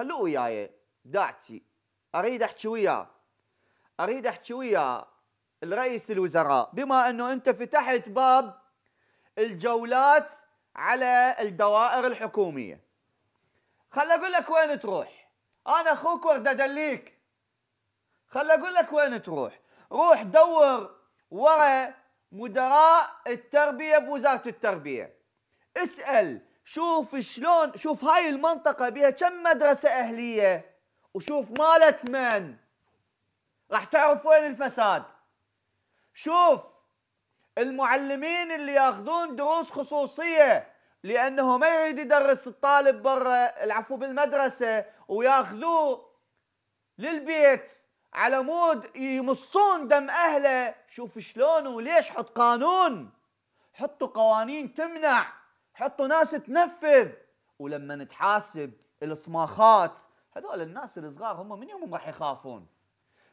خلوه وياي داعتي اريد احكي وياه اريد احكي وياه الرئيس الوزراء بما انه انت فتحت باب الجولات على الدوائر الحكوميه خل اقول لك وين تروح انا اخوك ورد ادليك خل اقول لك وين تروح روح دور ورا مدراء التربيه بوزاره التربيه اسال شوف شلون شوف هاي المنطقة بها كم مدرسة أهلية وشوف مالت من راح تعرف وين الفساد شوف المعلمين اللي ياخذون دروس خصوصية لأنه ما يريد يدرس الطالب برا العفو بالمدرسة وياخذوه للبيت على مود يمصون دم أهله شوف شلون وليش حط قانون حطوا قوانين تمنع حطوا ناس تنفذ ولما نتحاسب الصماخات هذول الناس الصغار هم من يومهم راح يخافون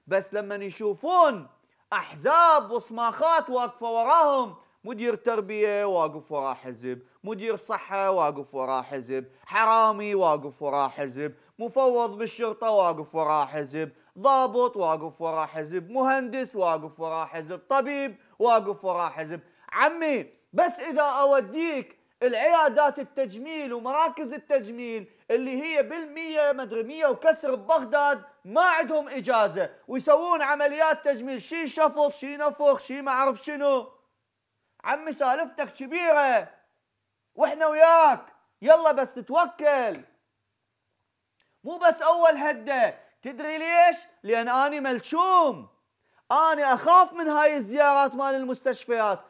بس لما يشوفون احزاب وصماخات واقفه وراهم مدير تربيه واقف وراه حزب، مدير صحه واقف وراه حزب، حرامي واقف وراه حزب، مفوض بالشرطه واقف وراه حزب، ضابط واقف وراه حزب، مهندس واقف وراه حزب، طبيب واقف وراه حزب، عمي بس اذا اوديك العيادات التجميل ومراكز التجميل اللي هي بالمية مدري مية وكسر ببغداد ما عندهم إجازة ويسوون عمليات تجميل شي شفط شي نفخ شي ما أعرف شنو عمي سالفتك كبيرة وإحنا وياك يلا بس تتوكل مو بس أول هدة تدري ليش؟ لأن أنا ملشوم أنا أخاف من هاي الزيارات مال المستشفيات